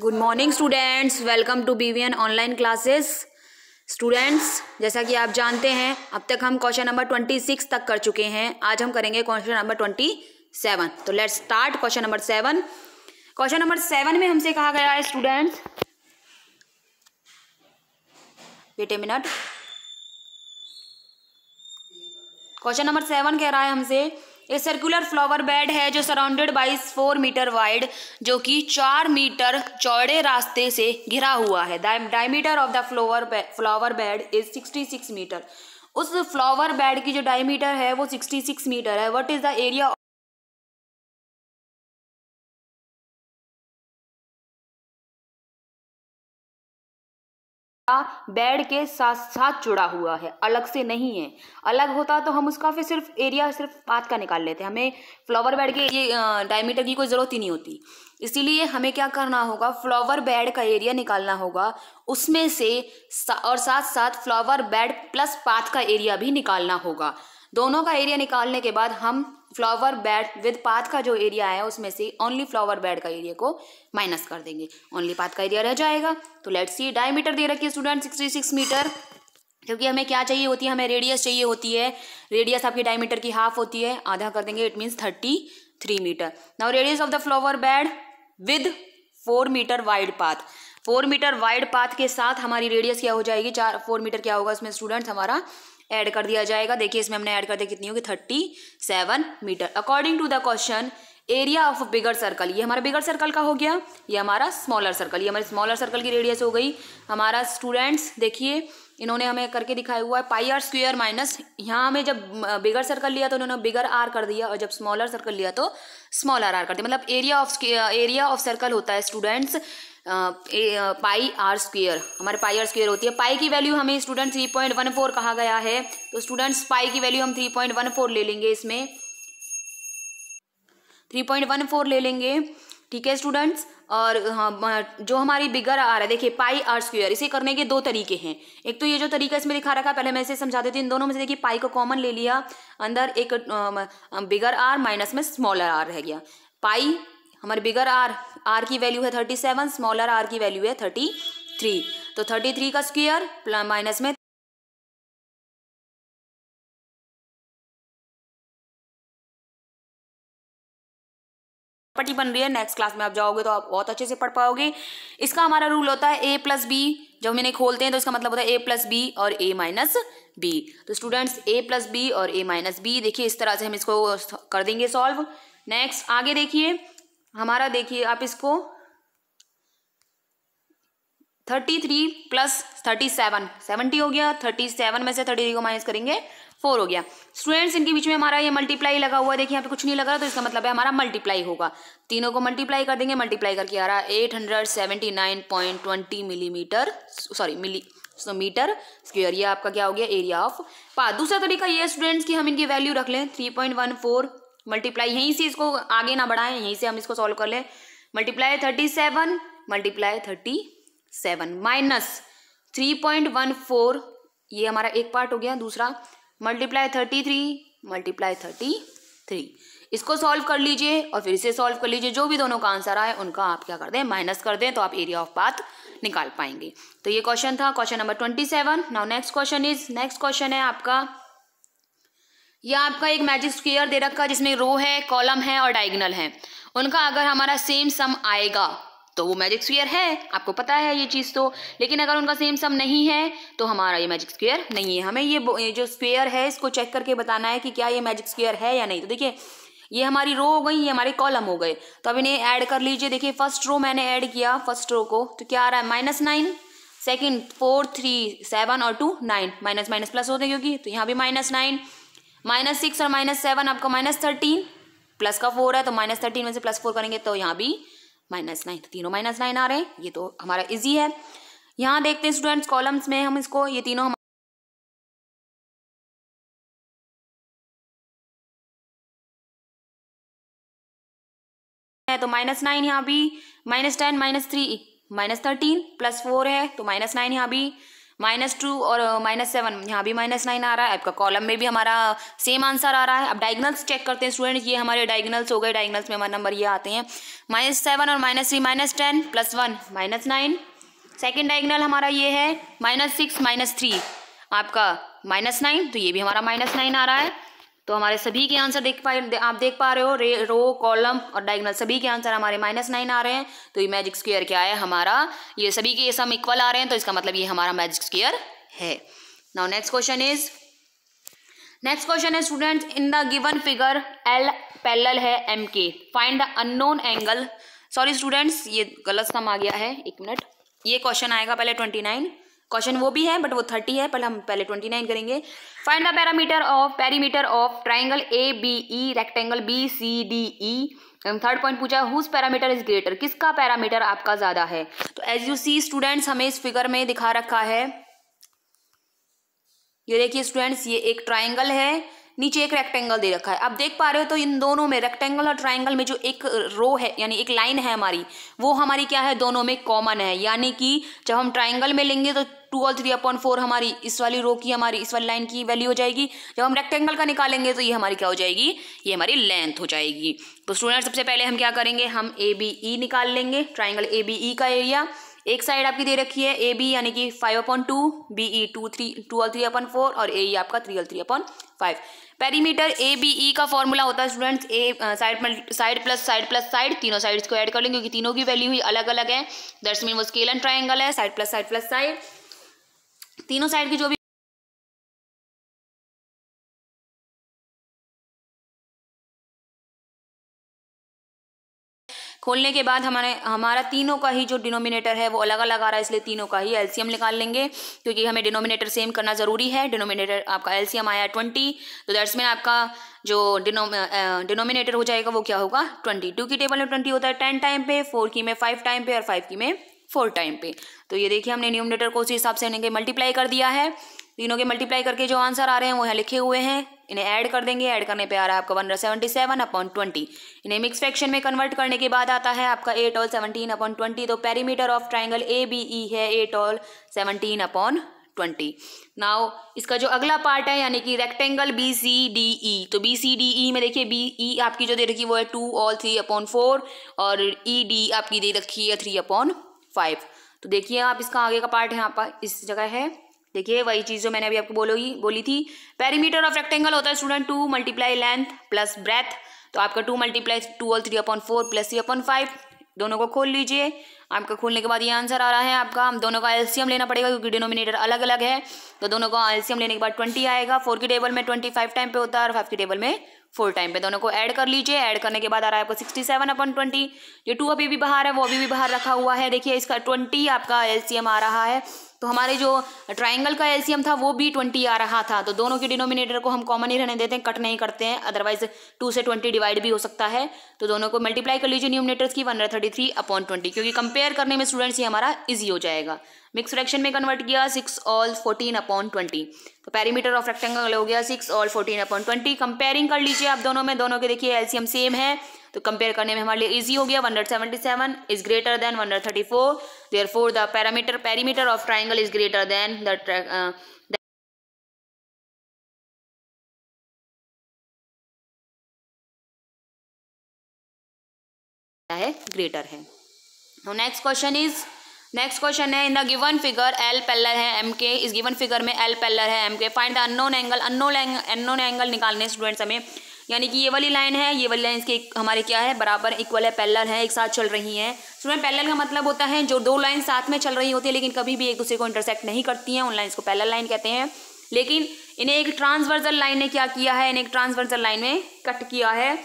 good morning students welcome to an online classes students जैसा कि आप जानते हैं अब तक हम क्वेश्चन नंबर ट्वेंटी सिक्स तक कर चुके हैं आज हम करेंगे क्वेश्चन नंबर ट्वेंटी सेवन तो let's start question number seven question number seven में हमसे कहा गया है students wait a minute question number seven कह रहा है हमसे ये सर्कुलर फ्लावर बेड है जो surrounded by four metre wide जो कि चार मीटर चौड़े रास्ते से घिरा हुआ है diameter of the flower flower bed is sixty six metre उस फ्लावर बेड की जो डायमीटर है वो सिक्सटी सिक्स मीटर है what is the area bed के साथ साथ जुड़ा हुआ है अलग से नहीं है अलग होता तो हम उसका फिर सिर्फ एरिया सिर्फ पात का निकाल लेते हमें फ्लावर बेड के ये डायमीटर की कोई ज़रूरत ही नहीं होती इसीलिए हमें क्या करना होगा फ्लावर बेड का एरिया निकालना होगा उसमें से और साथ साथ फ्लावर बेड प्लस पात का एरिया भी निकालना होगा दोनों का एरिया निकालने के बाद हम फ्लावर बेड विद पाथ का जो एरिया है उसमें से ओनली फ्लावर बेड का एरिया को माइनस कर देंगे ओनली पाथ का एरिया रह जाएगा तो लेट सी डायमीटर दे रखी है स्टूडेंट सिक्सटी सिक्स मीटर क्योंकि हमें क्या चाहिए होती है हमें रेडियस चाहिए होती है रेडियस आपकी डायमीटर की हाफ होती है आधा कर देंगे it means thirty three metre now radius of the flower bed with four metre wide path four metre wide path के साथ हमारी रेडियस क्या हो जाएगी चार फोर मीटर क्या होगा इसमें स्टूडेंट्स हमारा ऐड कर दिया जाएगा देखिए इसमें हमने ऐड कर दिया कितनी होगी thirty seven metre according to the question area of bigger circle ये हमारा बिगर सर्कल का हो गया ये हमारा स्मॉलर सर्कल ये हमारे स्मॉलर सर्कल की रेडियस हो गई हमारा स्टूडेंट्स देखिए इन्होंने हमें करके दिखाया हुआ है पाई आर स्क्वेयर माइनस यहाँ हमें जब बिगर सर्कल लिया तो इन्होंने बिगर आर कर दिया और जब स्मॉलर सर्कल लिया तो स्मॉलर आर कर दिया मतलब area of area of circle होता है स्टूडेंट्स पाई आर स्क्वेयर हमारे पाई आर स्क्वेयर होती है पाई की वैल्यू हमें student three point one four कहा गया है तो स्टूडेंट्स पाई की वैल्यू हम थ्री पॉइंट वन फोर ले लेंगे इसमें थ्री पॉइंट वन फोर ले लेंगे ठीक है स्टूडेंट्स और जो हमारी बिगर आ रहा है देखिए पाई आर स्क्वेयर इसे करने के दो तरीके हैं एक तो ये जो तरीका इसमें दिखा रखा है पहले मैं इसे समझा देती हूँ इन दोनों में से देखिए पाई को कॉमन ले लिया अंदर एक बिगर आर माइनस में स्मॉलर आर रह गया पाई हमारे बिगर आर आर की वैल्यू है थर्टी सेवन स्मॉलर आर की वैल्यू है थर्टी थ्री तो थर्टी थ्री का स्क्वेयर माइनस में पट्टी बन रही है नेक्स्ट क्लास में आप जाओगे तो आप बहुत अच्छे से पढ़ पाओगे इसका हमारा रूल होता है ए प्लस बी जब हम इन्हें खोलते हैं तो इसका मतलब होता है ए प्लस बी और ए माइनस बी तो स्टूडेंट्स ए प्लस बी और ए माइनस बी देखिए इस तरह से हम इसको कर देंगे सॉल्व नेक्स्ट आगे देखिए हमारा देखिए आप इसको thirty three plus thirty seven seventy हो गया थर्टी सेवन में से थर्टी थ्री को माइनस करेंगे फोर हो गया स्टूडेंट्स इनके बीच में हमारा ये मल्टीप्लाई लगा हुआ देखिए यहाँ पे कुछ नहीं लग रहा तो इसका मतलब है हमारा मल्टीप्लाई होगा तीनों को मल्टीप्लाई कर देंगे मल्टीप्लाई करके आ रहा है eight hundred seventy nine point twenty millimetre sorry milli so metre square ये आपका क्या हो गया एरिया ऑफ पा दूसरा तरीका ये स्टूडेंट्स की हम इनकी वैल्यू रख लें three point one four multiply यहीं से इसको आगे ना बढ़ाएं यहीं से हम इसको सॉल्व कर लें multiply thirty seven multiply thirty seven minus three point one four ये हमारा एक पार्ट हो गया दूसरा multiply thirty three multiply thirty three इसको सॉल्व कर लीजिए और फिर इसे सॉल्व कर लीजिए जो भी दोनों का आंसर आए उनका आप क्या कर दें माइनस कर दें तो आप एरिया ऑफ पाथ निकाल पाएंगे तो ये क्वेश्चन था question number twenty seven now next question is next question है आपका या आपका एक मैजिक स्क्वेयर दे रखा है जिसमें रो है कॉलम है और डायगनल है उनका अगर हमारा सेम सम आएगा तो वो मैजिक स्क्वेयर है आपको पता है ये चीज़ तो लेकिन अगर उनका सेम सम नहीं है तो हमारा ये मैजिक स्क्वेयर नहीं है हमें ये, ये जो स्क्वेयर है इसको चेक करके बताना है कि क्या ये मैजिक स्क्वेयर है या नहीं तो देखिए ये हमारी रो हो गई ये हमारे कॉलम हो गए तो अब इन्हें ऐड कर लीजिए देखिए फर्स्ट रो मैंने ऐड किया फर्स्ट रो को तो क्या आ रहा है minus nine second four three seven और two nine minus minus plus होते हैं क्योंकि तो यहाँ भी माइनस नाइन माइनस सिक्स और माइनस सेवन आपका माइनस थर्टीन प्लस का फोर है तो माइनस थर्टीन में से प्लस फोर करेंगे तो यहाँ भी माइनस नाइन तो तीनों माइनस नाइन आ रहे हैं ये तो हमारा इजी है यहाँ देखते हैं स्टूडेंट्स कॉलम्स में हम इसको ये तीनों है तो माइनस नाइन यहाँ भी minus ten minus three minus thirteen plus four है तो माइनस नाइन यहाँ भी माइनस टू और माइनस सेवन यहाँ भी माइनस नाइन आ रहा है आपका कॉलम में भी हमारा सेम आंसर आ रहा है अब डायगनल्स चेक करते हैं स्टूडेंट ये हमारे डायगनल्स हो गए डायगनल्स में हमारे नंबर ये आते हैं माइनस सेवन और minus three minus ten plus one minus nine second diagonal हमारा ये है माइनस सिक्स माइनस थ्री आपका माइनस नाइन तो ये भी हमारा माइनस नाइन आ रहा है तो हमारे सभी के आंसर देख पा आप देख पा रहे हो रे रो कॉलम और डायगनल सभी के आंसर हमारे माइनस नाइन आ रहे हैं तो ये मैजिक स्क्वेयर क्या है हमारा ये सभी के सम इक्वल आ रहे हैं तो इसका मतलब ये हमारा मैजिक स्क्वेयर है now next question is next question है students in the given figure l parallel है एम के find the unknown angle sorry students ये गलत सम आ गया है एक मिनट ये क्वेश्चन आएगा पहले ट्वेंटी नाइन क्वेश्चन वो भी है बट वो थर्टी है पर हम पहले ट्वेंटी नाइन करेंगे find the parameter of parameter of triangle a b e rectangle b C D e third point पूछा हुज पैरामीटर इज ग्रेटर किसका पैरामीटर आपका ज़्यादा है तो एज यू सी स्टूडेंट्स हमें इस फिगर में दिखा रखा है ये देखिए स्टूडेंट्स ये एक ट्राइंगल है नीचे एक रेक्टेंगल दे रखा है आप देख पा रहे हो तो इन दोनों में रेक्टेंगल और ट्राइंगल में जो एक रो है यानी एक लाइन है हमारी वो हमारी क्या है दोनों में कॉमन है यानी कि जब हम ट्राइंगल में लेंगे तो टू और थ्री अपॉइंट फोर हमारी इस वाली रो की हमारी इस वाली लाइन की वैल्यू हो जाएगी जब हम रेक्टेंगल का निकालेंगे तो ये हमारी क्या हो जाएगी ये हमारी लेंथ हो जाएगी तो स्टूडेंट सबसे पहले हम क्या करेंगे हम ए बी ई निकाल लेंगे ट्राइंगल ए बी ई का एरिया एक साइड आपकी दे रखी है ए बी यानी कि five upon two b e two three two all three upon four और ए ई e आपका three all three upon five perimeter a b e का फॉर्मूला होता है students a side side plus side plus side तीनों sides को add कर लेंगे क्योंकि तीनों की वैल्यू ही अलग अलग है दर्स मीन वो स्केलन ट्राइंगल है side plus side plus side तीनों साइड की जो भी खोलने के बाद हमारे हमारा तीनों का ही जो डिनोमिनेटर है वो अलग अलग आ रहा है इसलिए तीनों का ही एलसीएम निकाल लेंगे क्योंकि हमें डिनोमिनेटर सेम करना ज़रूरी है डिनोमिनेटर आपका एलसीएम आया ट्वेंटी तो दैट्स मीन आपका जो डिनो डिनोमिनेटर हो जाएगा वो क्या होगा ट्वेंटी टू की टेबल में ट्वेंटी होता है टेन टाइम पे फोर की में फाइव टाइम पे और फाइव की में फोर टाइम पे तो ये देखिए हमने न्यूमिनेटर को उसी हिसाब से इनके मल्टीप्लाई कर दिया है तीनों के मल्टीप्लाई करके जो आंसर आ रहे हैं वो यहाँ लिखे हुए हैं इन्हें ऐड कर देंगे ऐड करने पे आ रहा है आपका one seventy seven upon twenty इन्हें मिक्स फ्रैक्शन में कन्वर्ट करने के बाद आता है आपका eight all seventeen upon twenty तो perimeter of triangle a b e है eight all seventeen upon twenty now इसका जो अगला पार्ट है यानी कि rectangle b C D e तो बी सी डी ई में देखिए बी ई e आपकी जो दे रखी वो है two all three upon four और ई e, डी आपकी दे रखी है थ्री अपॉन फाइव तो देखिए आप इसका आगे का पार्ट यहाँ पर इस जगह है देखिए वही चीज़ जो मैंने अभी आपको बोलोगी बोली थी पेरीमीटर ऑफ रेक्टेंगल होता है student two multiply length plus breadth तो आपका टू मल्टीप्लाई टू और three upon four plus three upon five दोनों को खोल लीजिए आपका खोलने के बाद ये आंसर आ रहा है आपका हम दोनों का एल्सियम लेना पड़ेगा क्योंकि डिनोमिनेटर अलग अलग है तो दोनों का एल्सियम लेने के बाद ट्वेंटी आएगा फोर की टेबल में ट्वेंटी फाइव टाइम पे होता है और फाइव की टेबल में फुल टाइम पे दोनों को ऐड कर लीजिए ऐड करने के बाद आ रहा है आपको सिक्सटी सेवन अपन ट्वेंटी ये टू अभी भी बाहर है वो अभी भी बाहर रखा हुआ है देखिए इसका ट्वेंटी आपका एलसीएम आ रहा है तो हमारे जो ट्राइंगल का एलसीएम था वो भी ट्वेंटी आ रहा था तो दोनों के डिनोमिनेटर को हम कॉमन ही रहने देते हैं कट नहीं करते हैं अदरवाइज टू से ट्वेंटी डिवाइड भी हो सकता है तो दोनों को मल्टीप्लाई कर लीजिए न्यूमिनेटर्स की one thirty three upon twenty क्योंकि कंपेयर करने में स्टूडेंट्स ही हमारा ईजी हो जाएगा मिक्स फ्रैक्शन में कन्वर्ट किया six all fourteen upon twenty तो पैरीमीटर ऑफ रेक्टेंगल हो गया six all fourteen upon twenty comparing कर लीजिए आप दोनों में दोनों के देखिए एलसीएम सेम है तो कंपेयर करने में हमारे लिए ईजी हो गया 177 is greater than 134 therefore the parameter parameter of triangle is greater than the है ग्रेटर है next question is next question है in the given figure l parallel है एम के इस गिवन फिगर में एल पेलर है एम के find the unknown angle unknown unknown angle निकालने स्टूडेंट्स हमें यानी कि ये वाली लाइन है ये वाली लाइन इसके हमारे क्या है बराबर इक्वल है पैलर है एक साथ चल रही हैं स्टूडेंट पैलर का मतलब होता है जो दो लाइन साथ में चल रही होती है लेकिन कभी भी एक दूसरे को इंटरसेक्ट नहीं करती हैं उन लाइन्स को पैलर लाइन कहते हैं लेकिन इन्हें एक ट्रांसवर्सल लाइन ने क्या किया है इन्हें एक ट्रांसवर्सल लाइन में कट किया है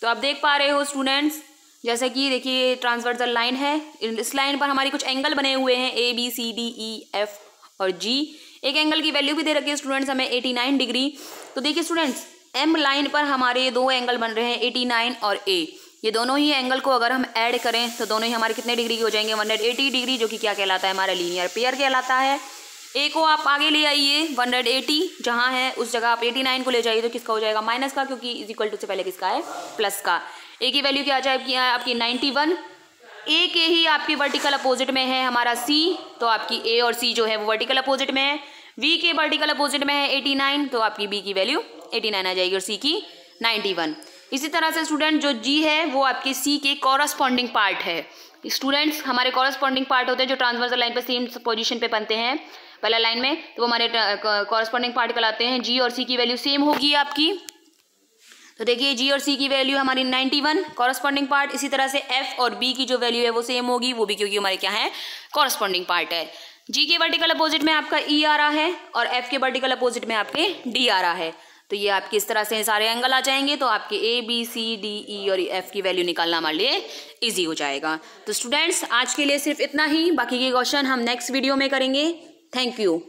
तो आप देख पा रहे हो स्टूडेंट्स जैसे कि देखिए ट्रांसवर्सल लाइन है इस लाइन पर हमारी कुछ एंगल बने हुए हैं A B C D E F और जी एक एंगल की वैल्यू भी दे रखी है स्टूडेंट्स हमें एटी नाइन डिग्री तो देखिए स्टूडेंट्स एम लाइन पर हमारे ये दो एंगल बन रहे हैं एटी नाइन और ए ये दोनों ही एंगल को अगर हम ऐड करें तो दोनों ही हमारे कितने डिग्री के हो जाएंगे वन एटी डिग्री जो कि क्या कहलाता है हमारा लीनियर पेयर कहलाता है ए को आप आगे ले आइए वन हंड्रेड एटी जहाँ है उस जगह आप एटी नाइन को ले जाइए तो किसका हो जाएगा माइनस का क्योंकि इज इक्वल टू से पहले किसका है प्लस का ए की वैल्यू क्या आ जाए आपकी नाइन्टी वन ए के ही आपके वर्टिकल अपोजिट में है हमारा सी तो आपकी ए और सी जो है वो वर्टिकल अपोजिट में है वी के वर्टिकल अपोजिट में है एटी नाइन तो आपकी बी की वैल्यू एटी आ जाएगी और सी की नाइन्टी इसी तरह से स्टूडेंट जो जी है वो आपके सी के कॉरस्पॉन्डिंग पार्ट है स्टूडेंट्स हमारे कॉरस्पॉन्डिंग पार्ट होते हैं जो ट्रांसवर्सल लाइन पर सेम पोजीशन पे बनते हैं पहला लाइन में तो वो हमारे कॉरस्पॉन्डिंग पार्ट कहलाते हैं जी और सी की वैल्यू सेम होगी आपकी तो देखिए जी और सी की वैल्यू हमारी 91 वन कॉरस्पॉन्डिंग पार्ट इसी तरह से एफ और बी की जो वैल्यू है वो सेम होगी वो भी क्योंकि हमारे क्या है कॉरस्पॉन्डिंग पार्ट है जी के वर्टिकल अपोजिट में आपका ई e आ रहा है और एफ के वर्टिकल अपोजिट में आपके डी आ रहा है तो ये आपके इस तरह से सारे एंगल आ जाएंगे तो आपके ए बी सी डी ई और एफ e, की वैल्यू निकालना हमारे लिए ईजी हो जाएगा तो स्टूडेंट्स आज के लिए सिर्फ इतना ही बाकी के क्वेश्चन हम नेक्स्ट वीडियो में करेंगे थैंक यू